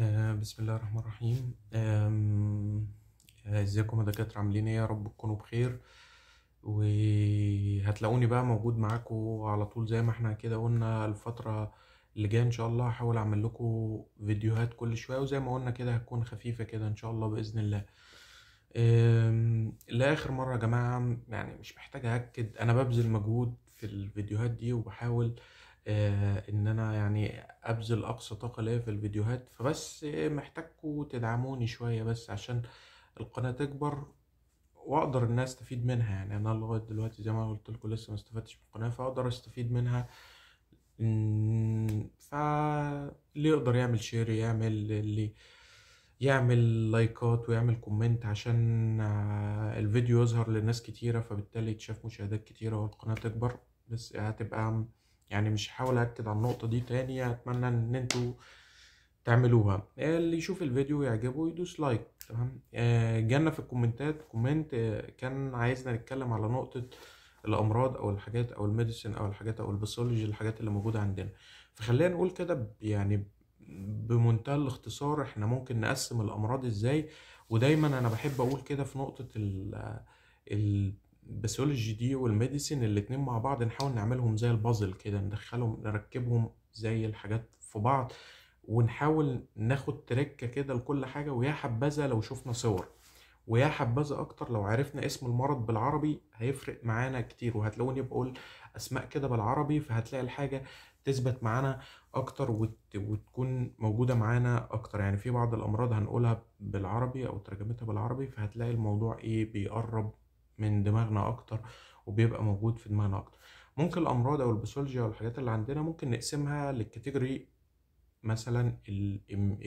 آه، بسم الله الرحمن الرحيم آه، ازيكم يا دكاترة عاملين ايه يا رب تكونوا بخير وهتلاقوني بقى موجود معاكم على طول زي ما احنا كده قلنا الفترة اللي جاية ان شاء الله هحاول اعمل لكم فيديوهات كل شوية وزي ما قلنا كده هتكون خفيفة كده ان شاء الله بإذن الله لآخر مرة يا جماعة يعني مش محتاج أأكد أنا ببذل مجهود في الفيديوهات دي وبحاول آه، ان انا يعني ابذل اقصى طاقه ليا في الفيديوهات فبس محتاجكم تدعموني شويه بس عشان القناه تكبر واقدر ان استفيد منها يعني انا لغايه دلوقتي زي ما قلت لكم لسه ما استفدتش من القناه فاقدر استفيد منها فاللي يقدر يعمل شير يعمل اللي يعمل لايكات ويعمل كومنت عشان آه، الفيديو يظهر لناس كتيرة فبالتالي يتشاف مشاهدات كتيرة والقناة تكبر بس هتبقى يعني مش هحاول أكد على النقطة دي تاني أتمنى إن انتوا تعملوها اللي يشوف الفيديو يعجبه يدوس لايك تمام آه، جالنا في الكومنتات كومنت آه، كان عايزنا نتكلم على نقطة الأمراض أو الحاجات أو الميديسن أو الحاجات أو الباثولوجي الحاجات اللي موجودة عندنا فخلينا نقول كده يعني بمنتهى الاختصار احنا ممكن نقسم الأمراض ازاي ودايما أنا بحب أقول كده في نقطة ال الباثولوجي دي والميديسين الاتنين مع بعض نحاول نعملهم زي البازل كده ندخلهم نركبهم زي الحاجات في بعض ونحاول ناخد تركه كده لكل حاجه ويا حبذا لو شفنا صور ويا حبذا اكتر لو عرفنا اسم المرض بالعربي هيفرق معانا كتير وهتلاقوني بقول اسماء كده بالعربي فهتلاقي الحاجه تثبت معانا اكتر وت... وتكون موجوده معانا اكتر يعني في بعض الامراض هنقولها بالعربي او ترجمتها بالعربي فهتلاقي الموضوع ايه بيقرب من دماغنا اكتر وبيبقى موجود في دماغنا اكتر ممكن الامراض او الباثولوجيا او الحاجات اللي عندنا ممكن نقسمها للكاتيجوري مثلا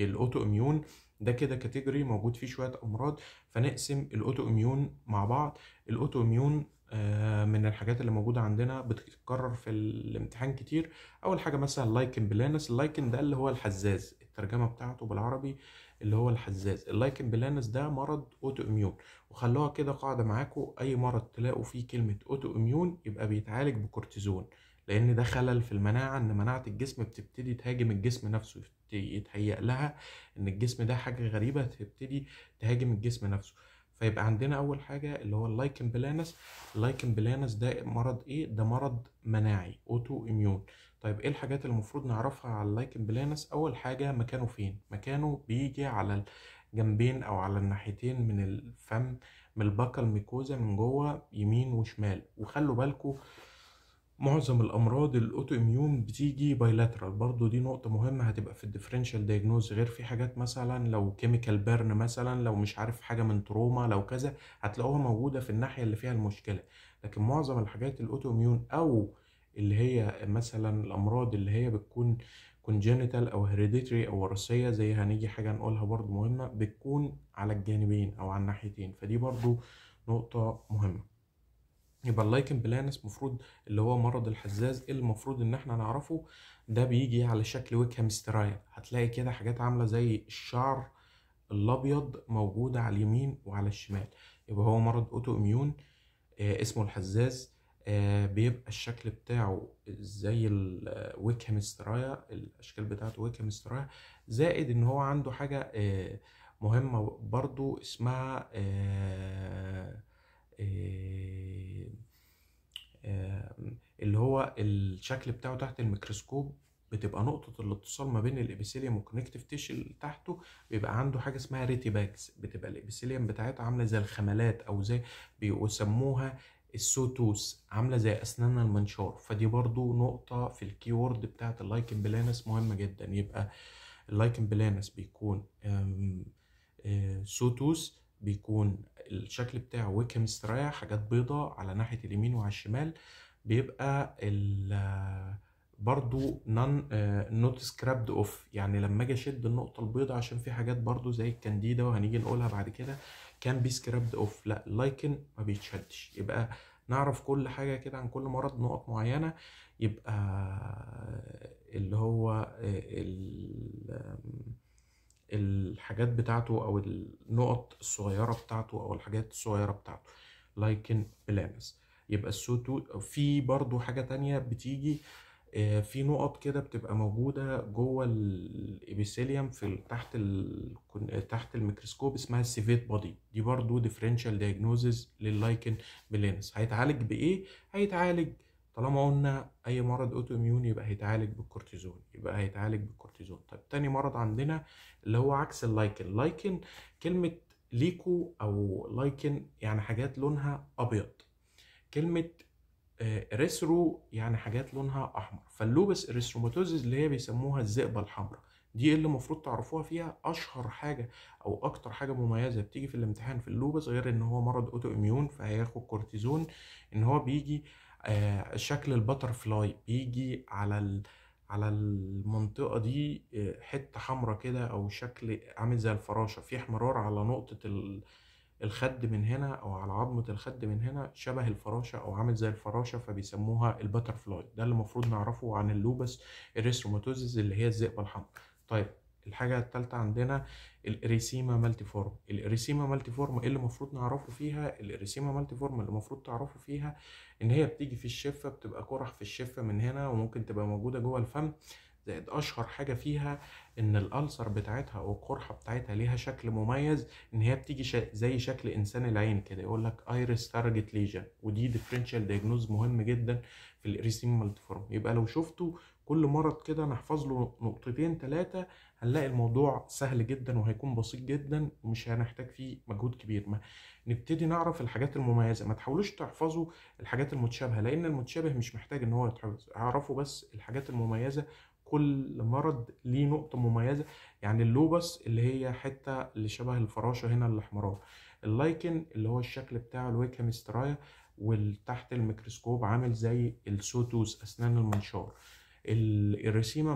الاوتو اميون ده كده كاتيجوري موجود فيه شويه امراض فنقسم الاوتو اميون مع بعض الاوتو اميون آه، من الحاجات اللي موجودة عندنا بتتكرر في الامتحان كتير أول حاجة مثلا اللايكن بلانس اللايكن ده اللي هو الحزاز الترجمة بتاعته بالعربي اللي هو الحزاز اللايكن بلانس ده مرض اوتو اميون وخلوها كده قاعده معاكم اي مرض تلاقوا فيه كلمه اوتو اميون يبقى بيتعالج بكورتيزون لان ده خلل في المناعه ان مناعه الجسم بتبتدي تهاجم الجسم نفسه يتهيأ لها ان الجسم ده حاجه غريبه تبتدي تهاجم الجسم نفسه فيبقى عندنا اول حاجه اللي هو اللايكن بلانس اللايكن بلانس ده مرض ايه ده مرض مناعي اوتو اميون طيب ايه الحاجات اللي المفروض نعرفها على اللايكن بلانس اول حاجه مكانه فين مكانه بيجي على الجنبين او على الناحيتين من الفم من الباكا الميكوزا من جوه يمين وشمال وخلوا بالكم معظم الامراض الاوتو اميون بتيجي بايلاترال برضو دي نقطه مهمه هتبقى في الديفرنشال دايجنوز غير في حاجات مثلا لو كيميكال بيرن مثلا لو مش عارف حاجه من تروما لو كذا هتلاقوها موجوده في الناحيه اللي فيها المشكله لكن معظم الحاجات الاوتو اميون او اللي هي مثلا الامراض اللي هي بتكون كونجينيتال او هيريديتري او وراثيه زي هنيجي حاجه نقولها برضو مهمه بتكون على الجانبين او على الناحيتين فدي برضو نقطه مهمه يبقى اللايكن بلانس مفروض اللي هو مرض الحزاز المفروض ان احنا نعرفه ده بيجي على شكل ويك هامسترايا هتلاقي كده حاجات عامله زي الشعر الابيض موجوده على اليمين وعلى الشمال يبقى هو مرض اوتو اميون آه اسمه الحزاز آه بيبقى الشكل بتاعه زي الويك هامسترايا الاشكال بتاعته ويك هامسترايا زائد ان هو عنده حاجه آه مهمه برضو اسمها آه آه، آه، اللي هو الشكل بتاعه تحت الميكروسكوب بتبقى نقطة الاتصال ما بين الابيثيليوم والكونكتيف تيش اللي تحته بيبقى عنده حاجة اسمها ريتي باكس بتبقى الابيثيليوم بتاعتها عاملة زي الخملات أو زي بيسموها السوتوس عاملة زي أسنان المنشار فدي برضو نقطة في الكيورد بتاعت اللايكن بلانس مهمة جدا يبقى اللايكن بلانس بيكون آه، سوتوس بيكون الشكل بتاعه ويك مستريح حاجات بيضة على ناحية اليمين وعلى الشمال بيبقى برضو نون نوت سكرابد اوف يعني لما اجي اشد النقطه البيضاء عشان في حاجات برضو زي الكانديدا وهنيجي نقولها بعد كده كان بي سكرابد اوف لا اللايكن ما بيتشدش يبقى نعرف كل حاجه كده عن كل مرض نقط معينه يبقى اللي هو ال الحاجات بتاعته او النقط الصغيره بتاعته او الحاجات الصغيره بتاعته لايكن بلانس يبقى السوتو في برضو حاجه تانية بتيجي آه، في نقط كده بتبقى موجودة جوه الإبيثيليوم في تحت ال... تحت الميكروسكوب اسمها السيفيت بودي دي برضو ديفرنشال دياجنوزز لللايكن بلانس هيتعالج بإيه؟ هيتعالج طالما قلنا اي مرض اوتو اميون يبقى هيتعالج بالكورتيزون يبقى هيتعالج بالكورتيزون طيب تاني مرض عندنا اللي هو عكس اللايكن اللايكن كلمه ليكو او لايكن يعني حاجات لونها ابيض كلمه آه، ريسرو يعني حاجات لونها احمر فاللوبس اريثروماتوزيس اللي هي بيسموها الذئبه الحمراء دي اللي المفروض تعرفوها فيها اشهر حاجه او اكتر حاجه مميزه بتيجي في الامتحان في اللوبس غير ان هو مرض اوتو اميون فهياخد كورتيزون ان هو بيجي آه، شكل البترفلاي بيجي على على المنطقة دي آه، حتة حمراء كده أو شكل عامل زي الفراشة في احمرار على نقطة الخد من هنا أو على عظمة الخد من هنا شبه الفراشة أو عامل زي الفراشة فبيسموها البترفلاي ده اللي المفروض نعرفه عن اللوبس الريستروماتوزيز اللي هي الذئبة الحمراء طيب الحاجة التالتة عندنا الإريسيما مالتي فورم الإريسيما مالتي فورم إيه اللي المفروض نعرفه فيها الإريسيما مالتي فورم اللي المفروض تعرفه فيها إن هي بتيجي في الشفة بتبقى قرح في الشفة من هنا وممكن تبقى موجودة جوه الفم زائد اشهر حاجه فيها ان الالسر بتاعتها او القرحه بتاعتها ليها شكل مميز ان هي بتيجي شا زي شكل انسان العين كده يقول لك ايرس تارجت ليجن ودي ديفرنشال دايجنوز مهم جدا في الاريسيم مالتيفورم يبقى لو شفته كل مرض كده نحفظ له نقطتين ثلاثه هنلاقي الموضوع سهل جدا وهيكون بسيط جدا ومش هنحتاج فيه مجهود كبير ما نبتدي نعرف الحاجات المميزه ما تحاولوش تحفظوا الحاجات المتشابهه لان المتشابه مش محتاج ان هو يتحفظ اعرفوا بس الحاجات المميزه كل مرض ليه نقطة مميزة يعني اللوبس اللي هي حتة اللي شبه الفراشة هنا الاحمرار اللايكن اللي هو الشكل بتاع الويكهام سترايا والتحت الميكروسكوب عامل زي السوتوس أسنان المنشار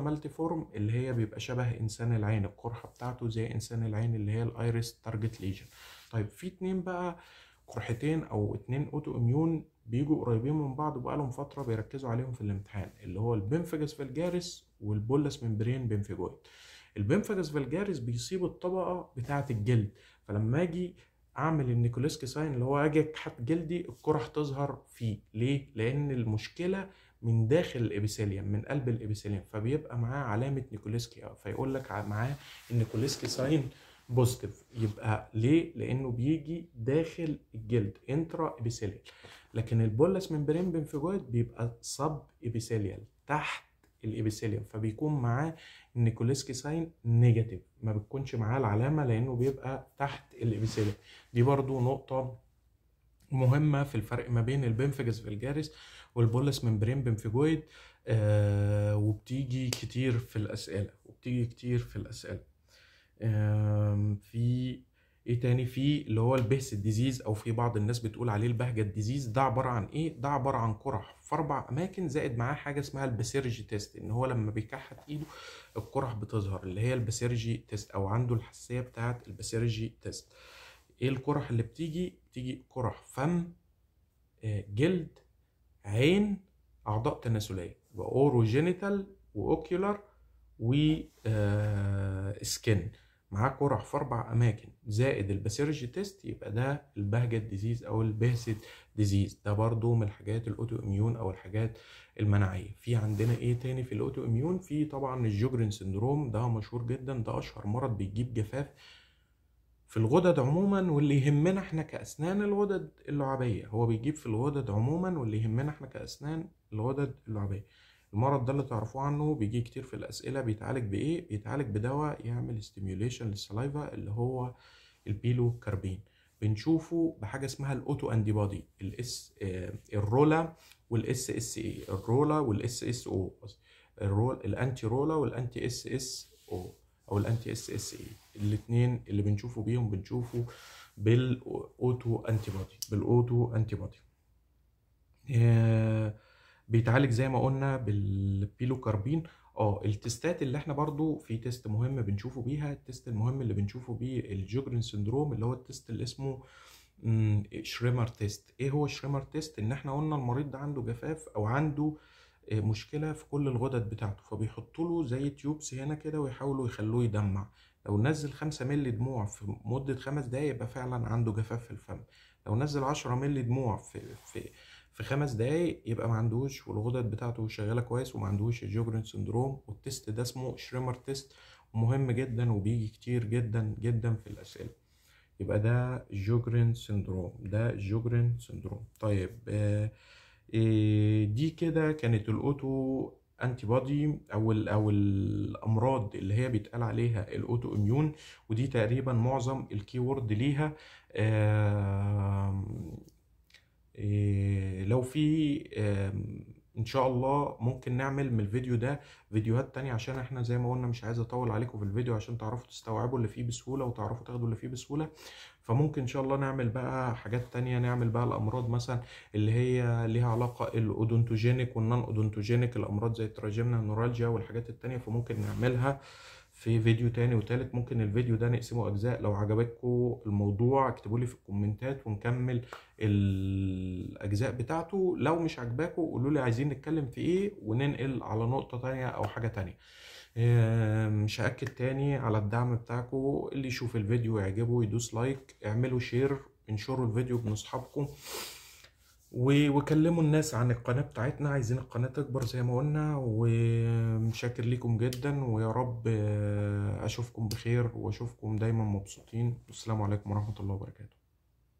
مالتي فورم اللي هي بيبقى شبه إنسان العين القرحة بتاعته زي إنسان العين اللي هي الأيريس تارجت ليجن طيب في اتنين بقى قرحتين او اتنين اوتو اميون بيجوا قريبين من بعض وبقالهم فتره بيركزوا عليهم في الامتحان اللي هو البنفجس فالجارس والبولس ممبرين بنفجويد البنفجس فالجارس بيصيب الطبقه بتاعه الجلد فلما اجي اعمل النيكولسكي ساين اللي هو اجي اكحت جلدي الكره هتظهر فيه ليه لان المشكله من داخل الابيثيليوم من قلب الابيثيليوم فبيبقى معاه علامه نيكولسكي فيقول لك معاه النيكولسكي ساين بوزيتيف يبقى ليه؟ لانه بيجي داخل الجلد انترا ابيثيليال لكن البولس ممبرين بنفجويد بيبقى سب ابيثيليال تحت الابيثيليوم فبيكون معاه النيكولسكي ساين نيجاتيف ما بتكونش معاه العلامه لانه بيبقى تحت الابيثيليوم دي برضو نقطه مهمه في الفرق ما بين البنفجس فالجاريس والبولس ممبرين بنفجويد آه وبتيجي كتير في الاسئله وبتيجي كتير في الاسئله في ايه تاني في اللي هو البهس الديزيز او في بعض الناس بتقول عليه البهجه الديزيز ده عباره عن ايه ده عباره عن قرح في اربع اماكن زائد معاه حاجه اسمها البسيرجي تيست ان هو لما بيكحت ايده القرح بتظهر اللي هي البسيرجي تيست او عنده الحساسيه بتاعه البسيرجي تيست ايه القرح اللي بتيجي بتيجي قرح فم آه، جلد عين اعضاء تناسليه يبقى اورو جينيتال واوكيولار وسكن آه معاك قرح في اربع اماكن زائد الباسيرجي تيست يبقى ده البهجت ديزيز او البهسد ديزيز ده برضو من الحاجات الاوتو اميون او الحاجات المناعيه في عندنا ايه تاني في الاوتو اميون في طبعا الجوجرين سندروم ده مشهور جدا ده اشهر مرض بيجيب جفاف في الغدد عموما واللي يهمنا احنا كاسنان الغدد اللعابيه هو بيجيب في الغدد عموما واللي يهمنا احنا كاسنان الغدد اللعابيه المرض ده اللي تعرفوه عنه بيجي كتير في الأسئلة بيتعالج بإيه؟ بيتعالج بدواء يعمل ستيميوليشن للسلايفا اللي هو البيلو كاربين بنشوفه بحاجة اسمها الأوتو أنتي بادي الإس آه، الرولا والإس إس إي الرولا والإس إس أو الرول الأنتي رولا والأنتي إس إس أو أو الأنتي إس إس إي الاتنين اللي بنشوفه بيهم بنشوفه بالأوتو أنتي بادي بالأوتو أنتي بادي آه بيتعالج زي ما قلنا بالبيلوكاربين اه التستات اللي احنا برضو في تيست مهم بنشوفه بيها التيست المهم اللي بنشوفه بيه الجوجرين سندروم اللي هو التيست اللي اسمه شريمر تيست ايه هو شريمر تيست ان احنا قلنا المريض ده عنده جفاف او عنده آه، مشكله في كل الغدد بتاعته فبيحطوا له زي تيوبس هنا كده ويحاولوا يخلوه يدمع لو نزل 5 مللي دموع في مده خمس دقايق يبقى فعلا عنده جفاف في الفم لو نزل 10 مللي دموع في, في في خمس دقايق يبقى ما عندوش والغدد بتاعته شغاله كويس وما عندوش الجوجرن سندروم والتيست ده اسمه شريمر تيست ومهم جدا وبيجي كتير جدا جدا في الاسئله يبقى ده جوجرن سندروم ده جوجرن سندروم طيب آه، آه، دي كده كانت الاوتو انتي بودي او او الامراض اللي هي بيتقال عليها الاوتو اميون ودي تقريبا معظم الكي ليها آه إيه، لو في ان شاء الله ممكن نعمل من الفيديو ده فيديوهات تانية عشان احنا زي ما قلنا مش عايز اطول عليكم في الفيديو عشان تعرفوا تستوعبوا اللي فيه بسهولة وتعرفوا تاخدوا اللي فيه بسهولة فممكن ان شاء الله نعمل بقى حاجات تانية نعمل بقى الامراض مثلا اللي هي ليها علاقة الاودونتوجينيك والنان اودونتوجينيك الامراض زي التراجمنا نورالجيا والحاجات التانية فممكن نعملها في فيديو تاني وتالت ممكن الفيديو ده نقسمه اجزاء لو عجبتكم الموضوع اكتبوا لي في الكومنتات ونكمل الاجزاء بتاعته لو مش عجباكم قولوا لي عايزين نتكلم في ايه وننقل على نقطة تانية او حاجة تانية آه، مش هاكد تاني على الدعم بتاعكم اللي يشوف الفيديو يعجبه يدوس لايك اعملوا شير انشروا الفيديو بين اصحابكم وكلموا الناس عن القناة بتاعتنا عايزين القناة تكبر زي ما قلنا ومشاكر ليكم جدا ويا رب آه، أشوفكم بخير وأشوفكم دايما مبسوطين والسلام عليكم ورحمة الله وبركاته